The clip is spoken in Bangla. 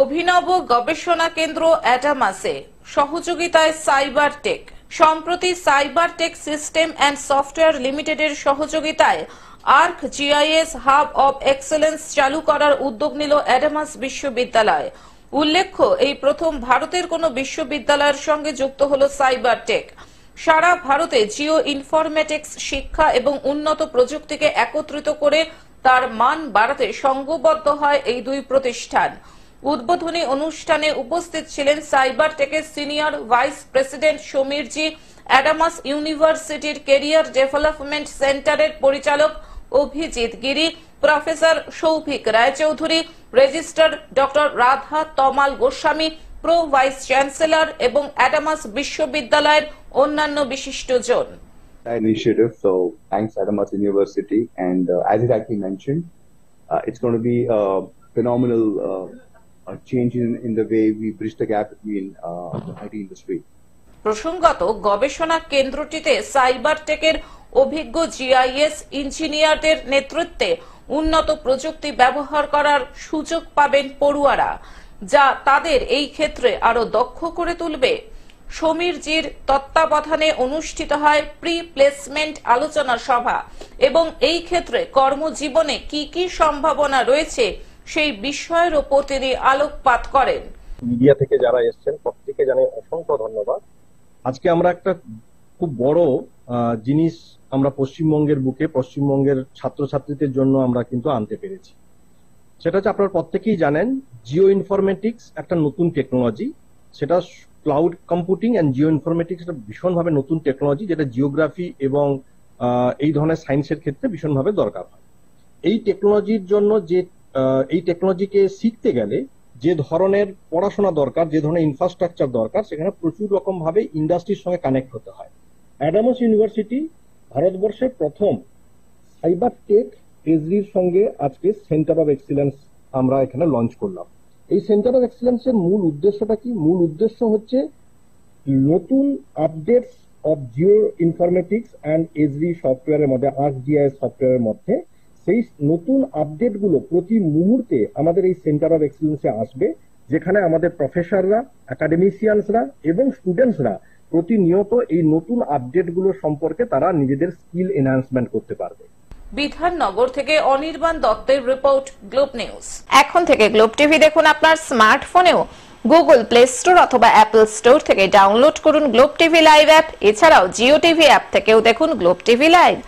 অভিনব গবেষণা কেন্দ্র অ্যাডামাসে সহযোগিতায় সাইবার টেক সম্প্রতি cyber tech system and software লিমিটেডের সহযোগিতায় ArcGIS hub of excellence চালু করার উদ্যোগ নিল অ্যাডামাস বিশ্ববিদ্যালয় উল্লেখ্য এই প্রথম ভারতের কোনো বিশ্ববিদ্যালয়ের সঙ্গে যুক্ত হল সাইবার টেক সারা ভারতে জিও ইনফরমেটিক্স শিক্ষা এবং উন্নত প্রযুক্তিকে একত্রিত করে তার মান বাড়াতে সঙ্গবদ্ধ হয় এই দুই প্রতিষ্ঠান উদ্বোধনী অনুষ্ঠানে উপস্থিত ছিলেন সাইবার টেকের সিনিয়র ভাইস প্রেসিডেন্ট সমীরজি অ্যাডামাস ইউনিভার্সিটির কেরিয়ার ডেভেলপমেন্ট সেন্টারের পরিচালক Abhijit Giri professor Souvik Roychowdhury registrar doctor Radha Tamal Goswami pro vice chancellor এবং অ্যাডামাস বিশ্ববিদ্যালয়ের অন্যান্য বিশিষ্টজন initiative. So thanks, Adamas University. And uh, as it actually mentioned, uh, it's going to be a uh, phenomenal uh, Uh, প্রসঙ্গত গবেষণা কেন্দ্রটিতে সাইবার টেকের অভিজ্ঞ জিআইএস ইঞ্জিনিয়ারদের নেতৃত্বে উন্নত প্রযুক্তি ব্যবহার করার সুযোগ পাবেন পড়ুয়ারা যা তাদের এই ক্ষেত্রে আরো দক্ষ করে তুলবে সমীরজির তত্ত্বাবধানে অনুষ্ঠিত হয় প্রি প্লেসমেন্ট আলোচনা সভা এবং এই ক্ষেত্রে কর্মজীবনে কি কি সম্ভাবনা রয়েছে সেই বিষয়ের ওপর তিনি আলোকপাত করেন মিডিয়া থেকে যারা এসছেন প্রত্যেকে জানাই অসংখ্য ধন্যবাদ আজকে আমরা একটা খুব বড় জিনিস আমরা পশ্চিমবঙ্গের বুকে পশ্চিমবঙ্গের ছাত্রছাত্রীদের জন্য আমরা কিন্তু আনতে পেরেছি সেটা হচ্ছে আপনারা প্রত্যেকেই জানেন জিও ইনফরমেটিক্স একটা নতুন টেকনোলজি সেটা cloud computing and geoinformatics একটা ভীষণভাবে নতুন টেকনোলজি যেটা জিওগ্রাফি এবং এই ধরনের সায়েন্সের ক্ষেত্রে ভীষণভাবে দরকার হয় এই টেকনোলজির জন্য যে এই টেকনোলজিকে শিখতে গেলে যে ধরনের পড়াশোনা দরকার যে ধরনের ইনফ্রাস্ট্রাকচার দরকার সেখানে প্রচুর রকম ভাবে ইন্ডাস্ট্রির সঙ্গে কানেক্ট হতে হয় অ্যাডামস ইউনিভার্সিটি ভারতবর্ষের প্রথম সাইবার টেক এজরির সঙ্গে আজকে সেন্টার অফ এক্সিলেন্স আমরা এখানে লঞ্চ করলাম এই সেন্টার অফ এক্সিলেন্সের মূল উদ্দেশ্যটা কি মূল উদ্দেশ্য হচ্ছে নতুন updates of geoinformatics and Esri সফটওয়্যারের মধ্যে আর্ক জিআই এর মধ্যে সেই নতুন আপডেটগুলো প্রতি মুহূর্তে আমাদের এই সেন্টার অফ এক্সিলেন্সে আসবে যেখানে আমাদের প্রফেসররা একাডেমিসিয়ানসরা এবং স্টুডেন্টসরা প্রতিনিয়ত এই নতুন আপডেটগুলো সম্পর্কে তারা নিজেদের স্কিল এনহান্সমেন্ট করতে পারবে বিধাননগর থেকে অনির্বাণ দত্তের রিপোর্ট গ্লোব নিউজ এখন থেকে গ্লোব টিভি দেখুন আপনার স্মার্টফোনেও গুগল প্লে স্টোর অথবা অ্যাপল স্টোর থেকে ডাউনলোড করুন গ্লোব টিভি লাইভ অ্যাপ এছাড়াও জিও টিভি অ্যাপ থেকেও দেখুন গ্লোব টিভি লাইভ